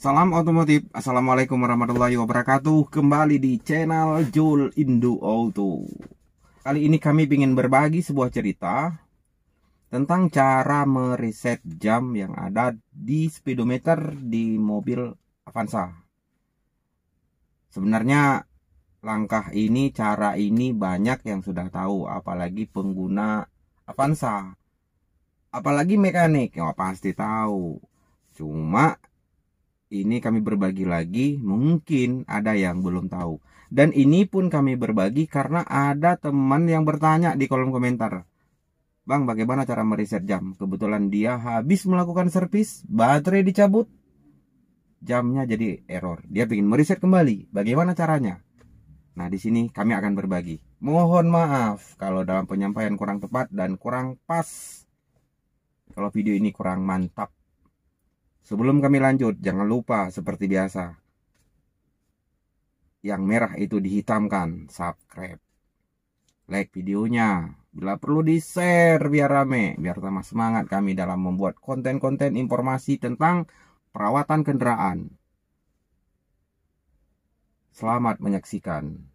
Salam otomotif, Assalamualaikum warahmatullahi wabarakatuh Kembali di channel Jul Indo Auto Kali ini kami ingin berbagi sebuah cerita Tentang cara mereset jam yang ada di speedometer di mobil Avanza Sebenarnya langkah ini, cara ini banyak yang sudah tahu Apalagi pengguna Avanza Apalagi mekanik, yang pasti tahu Cuma ini kami berbagi lagi, mungkin ada yang belum tahu. Dan ini pun kami berbagi karena ada teman yang bertanya di kolom komentar. Bang, bagaimana cara mereset jam? Kebetulan dia habis melakukan servis, baterai dicabut, jamnya jadi error. Dia ingin mereset kembali. Bagaimana caranya? Nah, di sini kami akan berbagi. Mohon maaf kalau dalam penyampaian kurang tepat dan kurang pas. Kalau video ini kurang mantap Sebelum kami lanjut, jangan lupa seperti biasa. Yang merah itu dihitamkan, subscribe. Like videonya, bila perlu di-share biar rame, biar tambah semangat kami dalam membuat konten-konten informasi tentang perawatan kendaraan. Selamat menyaksikan.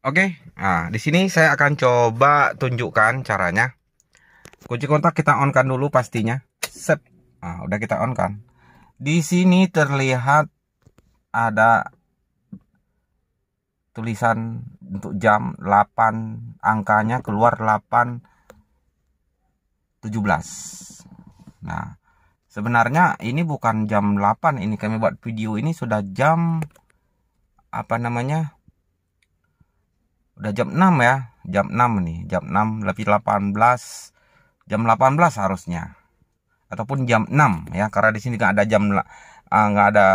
Oke, okay, nah di sini saya akan coba tunjukkan caranya. Kunci kontak kita on kan dulu pastinya. Set, Nah, udah kita on kan. Di sini terlihat ada tulisan untuk jam 8 angkanya keluar 8 17. Nah, sebenarnya ini bukan jam 8 ini kami buat video ini sudah jam apa namanya? udah jam 6 ya jam 6 nih jam 6 lebih 18 jam 18 harusnya ataupun jam 6 ya karena di sini nggak ada jam eh, nggak uh, ada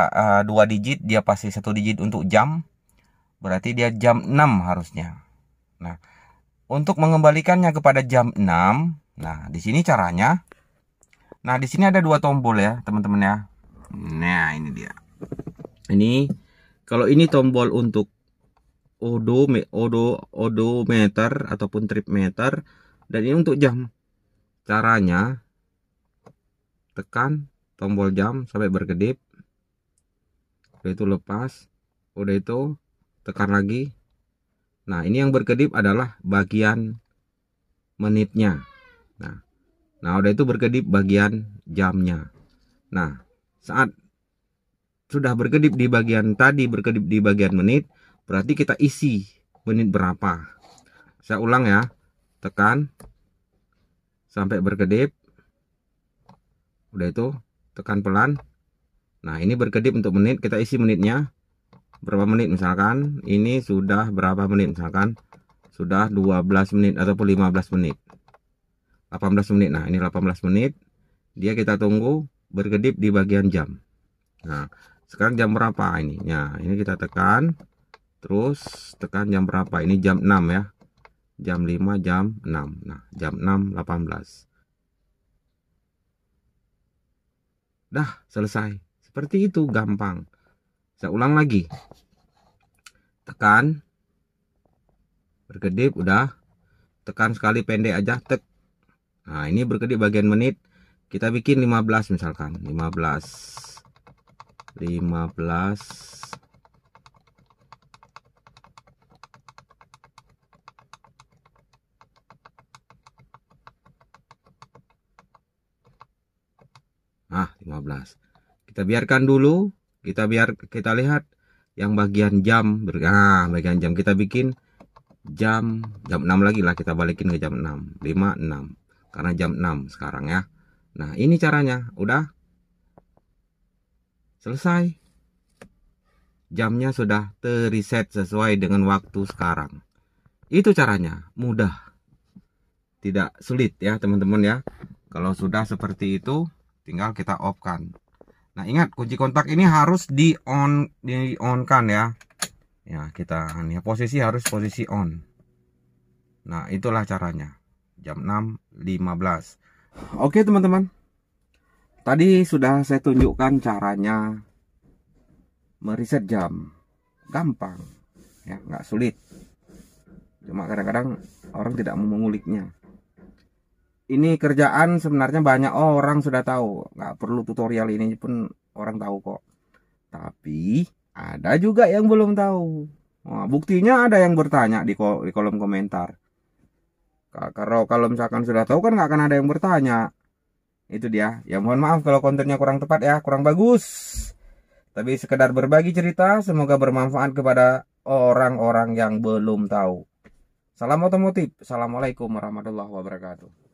uh, digit dia pasti satu digit untuk jam berarti dia jam 6 harusnya nah untuk mengembalikannya kepada jam 6 nah di sini caranya nah di sini ada dua tombol ya teman-teman ya nah ini dia ini kalau ini tombol untuk odo odo odometer ataupun trip meter dan ini untuk jam caranya tekan tombol jam sampai berkedip udah itu lepas udah itu tekan lagi nah ini yang berkedip adalah bagian menitnya nah nah udah itu berkedip bagian jamnya nah saat sudah berkedip di bagian tadi berkedip di bagian menit berarti kita isi menit berapa saya ulang ya tekan sampai berkedip udah itu tekan pelan nah ini berkedip untuk menit kita isi menitnya berapa menit misalkan ini sudah berapa menit misalkan sudah 12 menit ataupun 15 menit 18 menit nah ini 18 menit dia kita tunggu berkedip di bagian jam nah sekarang jam berapa ini ya ini kita tekan terus tekan jam berapa ini jam 6 ya jam 5 jam 6 nah jam 6 18 dah selesai seperti itu gampang saya ulang lagi tekan berkedip udah tekan sekali pendek aja tek nah ini berkedip bagian menit kita bikin 15 misalkan 15 15 ah 15 kita biarkan dulu kita biar kita lihat yang bagian jam nah bagian jam kita bikin jam jam 6 lagi lah kita balikin ke jam 6 5 6 karena jam 6 sekarang ya nah ini caranya udah selesai jamnya sudah terreset sesuai dengan waktu sekarang. Itu caranya, mudah. Tidak sulit ya teman-teman ya. Kalau sudah seperti itu, tinggal kita off kan nah ingat kunci kontak ini harus di on di on kan ya ya kita ya, posisi harus posisi on nah itulah caranya jam 6.15 oke teman-teman tadi sudah saya tunjukkan caranya meriset jam gampang ya nggak sulit cuma kadang-kadang orang tidak mau menguliknya ini kerjaan sebenarnya banyak orang sudah tahu nggak perlu tutorial ini pun orang tahu kok tapi ada juga yang belum tahu nah, buktinya ada yang bertanya di, kolom komentar kalau kalau misalkan sudah tahu kan nggak akan ada yang bertanya itu dia ya mohon maaf kalau kontennya kurang tepat ya kurang bagus tapi sekedar berbagi cerita semoga bermanfaat kepada orang-orang yang belum tahu salam otomotif assalamualaikum warahmatullahi wabarakatuh